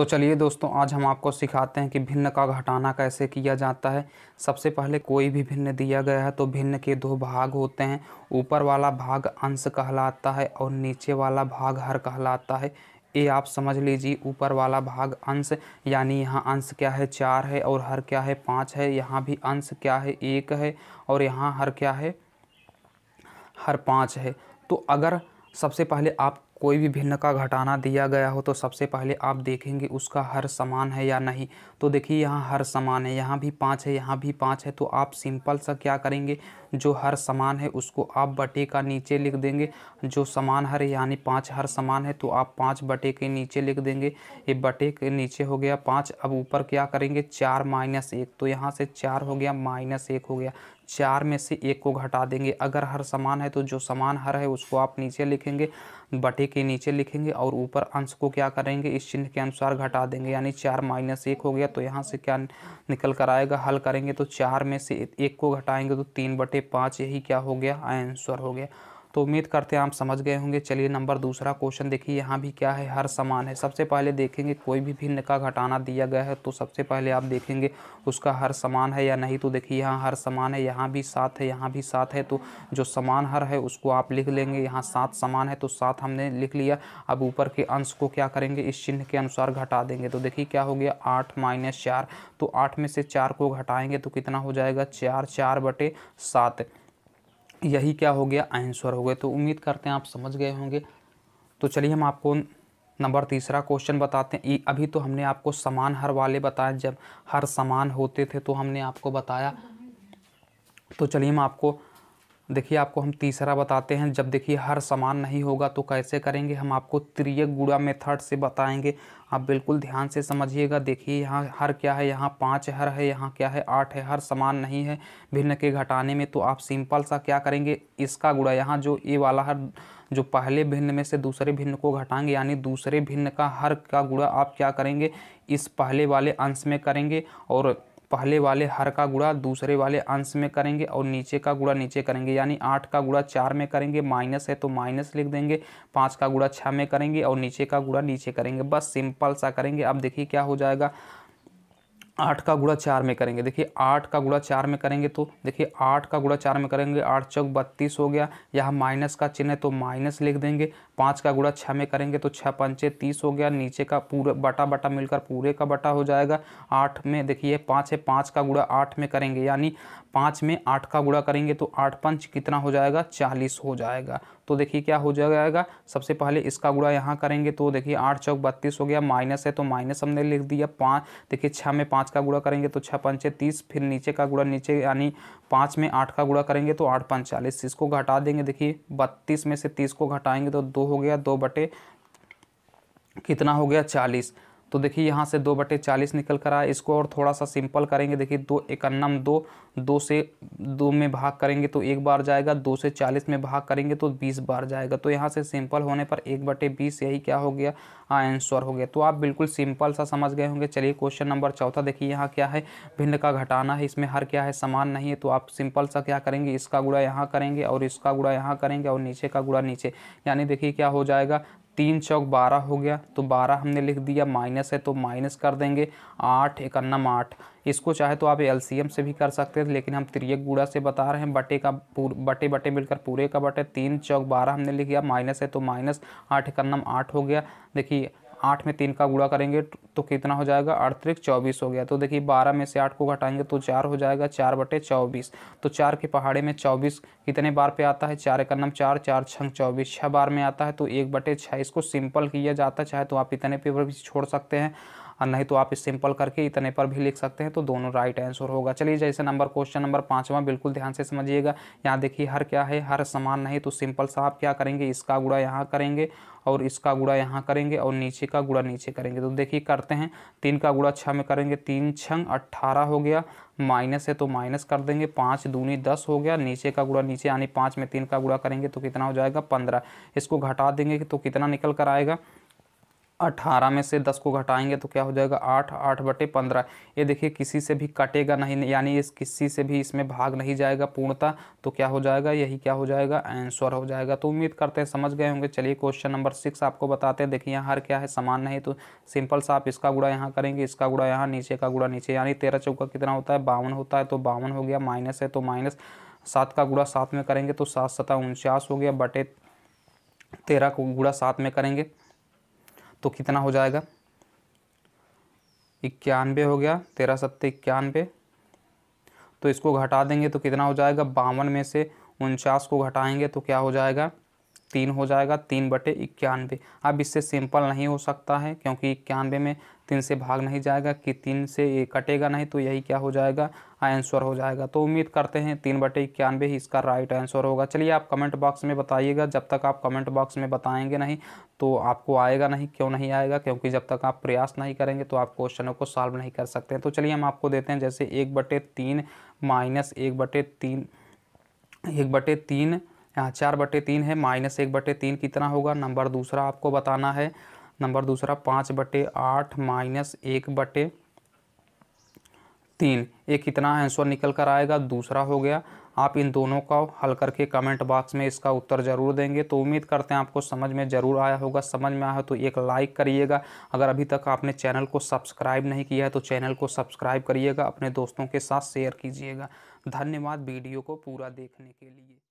तो चलिए दोस्तों आज हम आपको सिखाते हैं कि भिन्न का घटाना कैसे किया जाता है सबसे पहले कोई भी भिन्न दिया गया है तो भिन्न के दो भाग होते हैं ऊपर वाला भाग अंश कहलाता है और नीचे वाला भाग हर कहलाता है ये आप समझ लीजिए ऊपर वाला भाग अंश यानी यहाँ अंश क्या है चार है और हर क्या है पाँच है यहाँ भी अंश क्या है एक है और यहाँ हर क्या है हर पाँच है तो अगर सबसे पहले आप कोई भी भिन्न का घटाना दिया गया हो तो सबसे पहले आप देखेंगे उसका हर समान है या नहीं तो देखिए यहाँ हर समान है यहाँ भी पाँच है यहाँ भी पाँच है तो आप सिंपल सा क्या करेंगे जो हर समान है उसको आप बटे का नीचे लिख देंगे जो समान हर यानी पाँच हर समान है तो आप पाँच बटे के नीचे लिख देंगे ये बटे के नीचे हो गया पाँच अब ऊपर क्या करेंगे चार माइनस एक तो यहाँ से चार हो गया माइनस एक हो गया चार में से एक को घटा देंगे अगर हर समान है तो जो समान हर है उसको आप नीचे लिखेंगे बटे के नीचे लिखेंगे और ऊपर अंश को क्या करेंगे इस चिन्ह के अनुसार घटा देंगे यानी चार माइनस एक हो गया तो यहाँ से क्या निकल कर आएगा हल करेंगे तो चार में से एक को घटाएंगे तो तीन बटे पाँच यही क्या हो गया आंसर हो गया तो उम्मीद करते हैं आप समझ गए होंगे चलिए नंबर दूसरा क्वेश्चन देखिए यहाँ भी क्या है हर समान है सबसे पहले देखेंगे कोई भी भिन्न का घटाना दिया गया है तो सबसे पहले आप देखेंगे उसका हर समान है या नहीं तो देखिए यहाँ हर समान है यहाँ भी सात है यहाँ भी सात है तो जो समान हर है उसको आप लिख लेंगे यहाँ सात समान है तो सात हमने लिख लिया अब ऊपर के अंश को क्या करेंगे इस चिन्ह के अनुसार घटा देंगे तो देखिए क्या हो गया आठ माइनस चार तो आठ में से चार को घटाएंगे तो कितना हो जाएगा चार चार बटे सात यही क्या हो गया आंसर हो गया तो उम्मीद करते हैं आप समझ गए होंगे तो चलिए हम आपको नंबर तीसरा क्वेश्चन बताते हैं अभी तो हमने आपको समान हर वाले बताए जब हर समान होते थे तो हमने आपको बताया तो चलिए हम आपको देखिए आपको हम तीसरा बताते हैं जब देखिए हर समान नहीं होगा तो कैसे करेंगे हम आपको त्रिय गुड़ा मेथड से बताएंगे आप बिल्कुल ध्यान से समझिएगा देखिए यहाँ हर क्या है यहाँ पाँच हर है यहाँ क्या है आठ है हर समान नहीं है भिन्न के घटाने में तो आप सिंपल सा क्या करेंगे इसका गुड़ा यहाँ जो ये वाला हर जो पहले भिन्न में से दूसरे भिन्न को घटाएंगे यानी दूसरे भिन्न का हर का गुड़ा आप क्या करेंगे इस पहले वाले अंश में करेंगे और पहले वाले हर का गुड़ा दूसरे वाले अंश में करेंगे और नीचे का गुड़ा नीचे करेंगे यानी आठ का गुड़ा चार में करेंगे माइनस है तो माइनस लिख देंगे पाँच का गुड़ा छः में करेंगे और नीचे का गुड़ा नीचे करेंगे बस सिंपल सा करेंगे अब देखिए क्या हो जाएगा आठ का गुड़ा चार में करेंगे देखिए आठ का गुड़ा चार में करेंगे तो देखिए आठ का गुड़ा चार में करेंगे आठ चौक बत्तीस हो गया यहाँ माइनस का चिन्ह है तो माइनस लिख देंगे पाँच का गुड़ा छः में करेंगे तो छः पंचे तीस हो गया नीचे का पूरा बटा बटा मिलकर पूरे का बटा हो जाएगा आठ में देखिए पाँच है पाँच का गुड़ा आठ में करेंगे यानी पाँच में आठ का गुड़ा करेंगे तो आठ पंच कितना हो जाएगा चालीस हो जाएगा तो देखिए क्या हो जाएगा सबसे पहले इसका गुड़ा यहाँ करेंगे तो देखिए आठ चौक बत्तीस हो गया माइनस है तो माइनस हमने लिख दिया पाँच देखिए छः में पाँच का गुड़ा करेंगे तो छः पंचे तीस फिर नीचे का गुड़ा नीचे यानी पाँच में आठ का गुड़ा करेंगे तो आठ पंचालीस इसको घटा देंगे देखिए बत्तीस में से तीस को घटाएंगे तो दो हो गया दो बटे कितना हो गया चालीस तो देखिए यहाँ से दो बटे चालीस निकल कर आया इसको और थोड़ा सा सिंपल करेंगे देखिए दो इक्न्नम दो दो से दो में भाग करेंगे तो एक बार जाएगा दो से चालीस में भाग करेंगे तो बीस बार जाएगा तो यहाँ से सिंपल होने पर एक बटे बीस यही क्या हो गया आंसर हो गया तो आप बिल्कुल सिंपल सा समझ गए होंगे चलिए क्वेश्चन नंबर चौथा देखिए यहाँ क्या है भिन्न का घटाना है इसमें हर क्या है समान नहीं है तो आप सिंपल सा क्या करेंगे इसका गुड़ा यहाँ करेंगे और इसका गुड़ा यहाँ करेंगे और नीचे का गुड़ा नीचे यानी देखिए क्या हो जाएगा तीन चौक बारह हो गया तो बारह हमने लिख दिया माइनस है तो माइनस कर देंगे आठ इकन्नम आठ इसको चाहे तो आप एल से भी कर सकते हैं लेकिन हम त्रियक गुड़ा से बता रहे हैं बटे का पूर बटे बटे मिलकर पूरे का बटे तीन चौक बारह हमने लिख दिया माइनस है तो माइनस आठ इकन्नम आठ हो गया देखिए आठ में तीन का गुड़ा करेंगे तो, तो कितना हो जाएगा आठ चौबीस हो गया तो देखिए बारह में से आठ को घटाएंगे तो चार हो जाएगा चार बटे चौबीस तो चार के पहाड़े में चौबीस कितने बार पे आता है चार का नाम चार चार छंग चौबीस छः बार में आता है तो एक बटे छः इसको सिंपल किया जाता है चाहे तो आप इतने पे भी छोड़ सकते हैं और हाँ, नहीं तो आप इस सिंपल करके इतने पर भी लिख सकते हैं तो दोनों राइट आंसर होगा चलिए जैसे नंबर क्वेश्चन नंबर पाँचवा बिल्कुल ध्यान से समझिएगा यहाँ देखिए हर क्या है हर समान नहीं तो सिंपल सा आप क्या करेंगे इसका गुड़ा यहाँ करेंगे और इसका गुड़ा यहाँ करेंगे और नीचे का गुड़ा नीचे करेंगे तो देखिए करते हैं तीन का गुड़ा छः में करेंगे तीन छंग अट्ठारह हो गया माइनस है तो माइनस कर देंगे पाँच दूनी दस हो गया नीचे का गुड़ा नीचे यानी पाँच में तीन का गुड़ा करेंगे तो कितना हो जाएगा पंद्रह इसको घटा देंगे तो कितना निकल कर आएगा अठारह में से दस को घटाएंगे तो क्या हो जाएगा आठ आठ बटे पंद्रह ये देखिए किसी से भी कटेगा नहीं यानी इस किसी से भी इसमें भाग नहीं जाएगा पूर्णता तो क्या हो जाएगा यही क्या हो जाएगा आंसर हो जाएगा तो उम्मीद करते हैं समझ गए होंगे चलिए क्वेश्चन नंबर सिक्स आपको बताते हैं देखिए यहाँ हर क्या है समान नहीं तो सिंपल सा आप इसका गुड़ा यहाँ करेंगे इसका गुड़ा यहाँ नीचे का गुड़ा नीचे यानी तेरह चौका कितना होता है बावन होता है तो बावन हो गया माइनस है तो माइनस सात का गुड़ा सात में करेंगे तो सात सतह उनचास हो गया बटे तेरह को गुड़ा सात में करेंगे तो कितना हो जाएगा इक्यानवे हो गया तेरह सत्तर इक्यानवे तो इसको घटा देंगे तो कितना हो जाएगा बावन में से उनचास को घटाएंगे तो क्या हो जाएगा तीन हो जाएगा तीन बटे इक्यानवे अब इससे सिंपल नहीं हो सकता है क्योंकि इक्यानवे में तीन से भाग नहीं जाएगा कि तीन से ये कटेगा नहीं तो यही क्या हो जाएगा आंसर हो जाएगा तो उम्मीद करते हैं तीन बटे इक्यानवे ही इसका राइट आंसर होगा चलिए आप कमेंट बॉक्स में बताइएगा जब तक आप कमेंट बॉक्स में बताएंगे नहीं तो आपको आएगा नहीं क्यों नहीं आएगा क्योंकि जब तक आप प्रयास नहीं करेंगे तो आप क्वेश्चनों को सॉल्व नहीं कर सकते तो चलिए हम आपको देते हैं जैसे एक बटे तीन माइनस एक बटे तीन एक बटे तीन यहाँ चार बटे तीन है माइनस एक बटे तीन कितना होगा नंबर दूसरा आपको बताना है नंबर दूसरा पाँच बटे आठ माइनस एक बटे तीन ये कितना आंसर निकल कर आएगा दूसरा हो गया आप इन दोनों का हल करके कमेंट बॉक्स में इसका उत्तर ज़रूर देंगे तो उम्मीद करते हैं आपको समझ में ज़रूर आया होगा समझ में आया हो तो एक लाइक करिएगा अगर अभी तक आपने चैनल को सब्सक्राइब नहीं किया है तो चैनल को सब्सक्राइब करिएगा अपने दोस्तों के साथ शेयर कीजिएगा धन्यवाद वीडियो को पूरा देखने के लिए